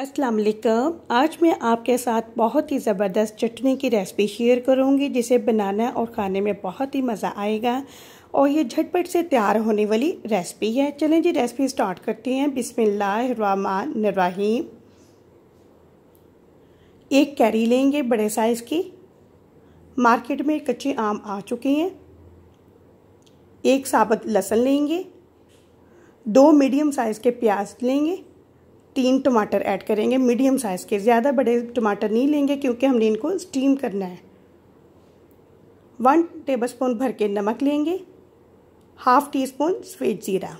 अस्सलाम वालेकुम आज मैं आपके साथ बहुत ही ज़बरदस्त चटनी की रेसिपी शेयर करूंगी जिसे बनाना और खाने में बहुत ही मज़ा आएगा और ये झटपट से तैयार होने वाली रेसिपी है चलें जी रेसिपी स्टार्ट करते हैं बिसमीम एक कैरी लेंगे बड़े साइज़ की मार्केट में कच्चे आम आ चुके हैं एक साबुत लहसुन लेंगे दो मीडियम साइज़ के प्याज लेंगे तीन टमाटर ऐड करेंगे मीडियम साइज़ के ज़्यादा बड़े टमाटर नहीं लेंगे क्योंकि हमने इनको स्टीम करना है वन टेबल स्पून भर के नमक लेंगे हाफ टी स्पून स्वीट ज़ीरा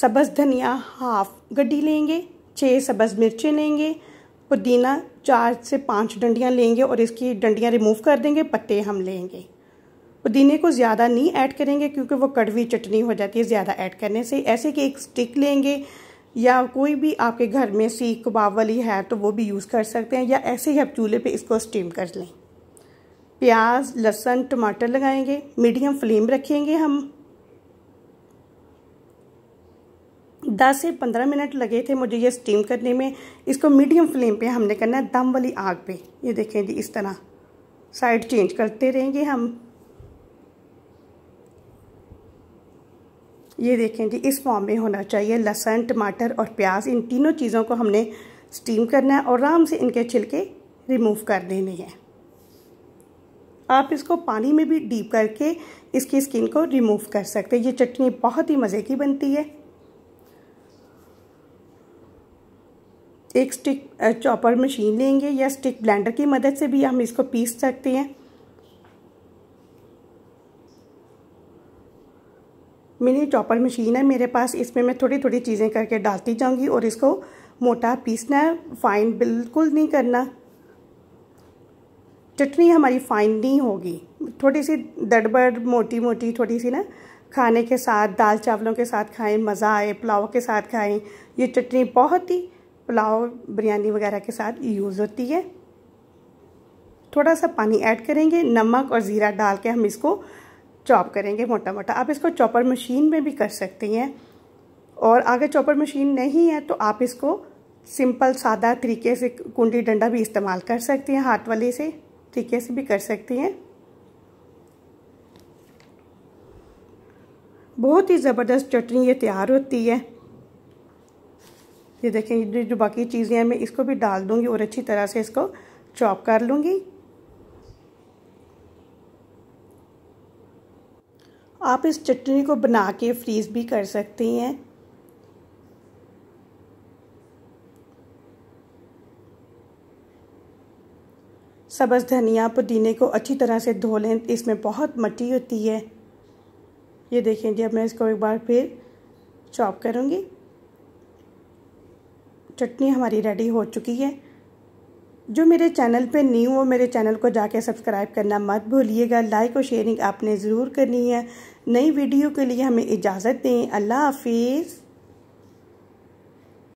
सब्ज़ धनिया हाफ गड्डी लेंगे छः सब्ज़ मिर्चें लेंगे पुदीना चार से पांच डंडियाँ लेंगे और इसकी डंडियाँ रिमूव कर देंगे पत्ते हम लेंगे पुदीने को ज़्यादा नहीं ऐड करेंगे क्योंकि वो कड़वी चटनी हो जाती है ज़्यादा ऐड करने से ऐसे कि एक स्टिक लेंगे या कोई भी आपके घर में सी कबाब वाली है तो वो भी यूज़ कर सकते हैं या ऐसे ही आप चूल्हे पे इसको स्टीम कर लें प्याज लहसुन टमाटर लगाएंगे मीडियम फ्लेम रखेंगे हम दस से पंद्रह मिनट लगे थे मुझे ये स्टीम करने में इसको मीडियम फ्लेम पे हमने करना है दम वाली आग पे ये देखें जी इस तरह साइड चेंज करते रहेंगे हम ये देखें जी इस फॉर्म में होना चाहिए लहसन टमाटर और प्याज इन तीनों चीज़ों को हमने स्टीम करना है और आराम से इनके छिलके रिमूव कर देने हैं आप इसको पानी में भी डीप करके इसकी स्किन को रिमूव कर सकते हैं ये चटनी बहुत ही मज़े की बनती है एक स्टिक चॉपर मशीन लेंगे या स्टिक ब्लेंडर की मदद से भी हम इसको पीस सकते हैं मिनी चॉपर मशीन है मेरे पास इसमें मैं थोड़ी थोड़ी चीज़ें करके डालती जाऊंगी और इसको मोटा पीसना है फाइन बिल्कुल नहीं करना चटनी हमारी फाइन नहीं होगी थोड़ी सी दड़बड़ मोटी मोटी थोड़ी सी ना खाने के साथ दाल चावलों के साथ खाएं मज़ा आए पुलाव के साथ खाएं ये चटनी बहुत ही पुलाव बिरयानी वगैरह के साथ यूज़ होती है थोड़ा सा पानी ऐड करेंगे नमक और ज़ीरा डाल के हम इसको चॉप करेंगे मोटा मोटा आप इसको चॉपर मशीन में भी कर सकती हैं और अगर चॉपर मशीन नहीं है तो आप इसको सिंपल सादा तरीके से कुंडी डंडा भी इस्तेमाल कर सकती हैं हाथ वाले से तरीके से भी कर सकती हैं बहुत ही ज़बरदस्त चटनी ये तैयार होती है ये देखें जो बाकी चीज़ें हैं मैं इसको भी डाल दूंगी और अच्छी तरह से इसको चॉप कर लूँगी आप इस चटनी को बना के फ्रीज़ भी कर सकती हैं सब्ज़ धनिया पुदीने को अच्छी तरह से धो लें इसमें बहुत मट्टी होती है ये देखें जी अब मैं इसको एक बार फिर चॉप करूँगी चटनी हमारी रेडी हो चुकी है जो मेरे चैनल पे न्यू हो मेरे चैनल को जाके सब्सक्राइब करना मत भूलिएगा लाइक और शेयरिंग आपने ज़रूर करनी है नई वीडियो के लिए हमें इजाज़त दें अल्लाह हाफिज़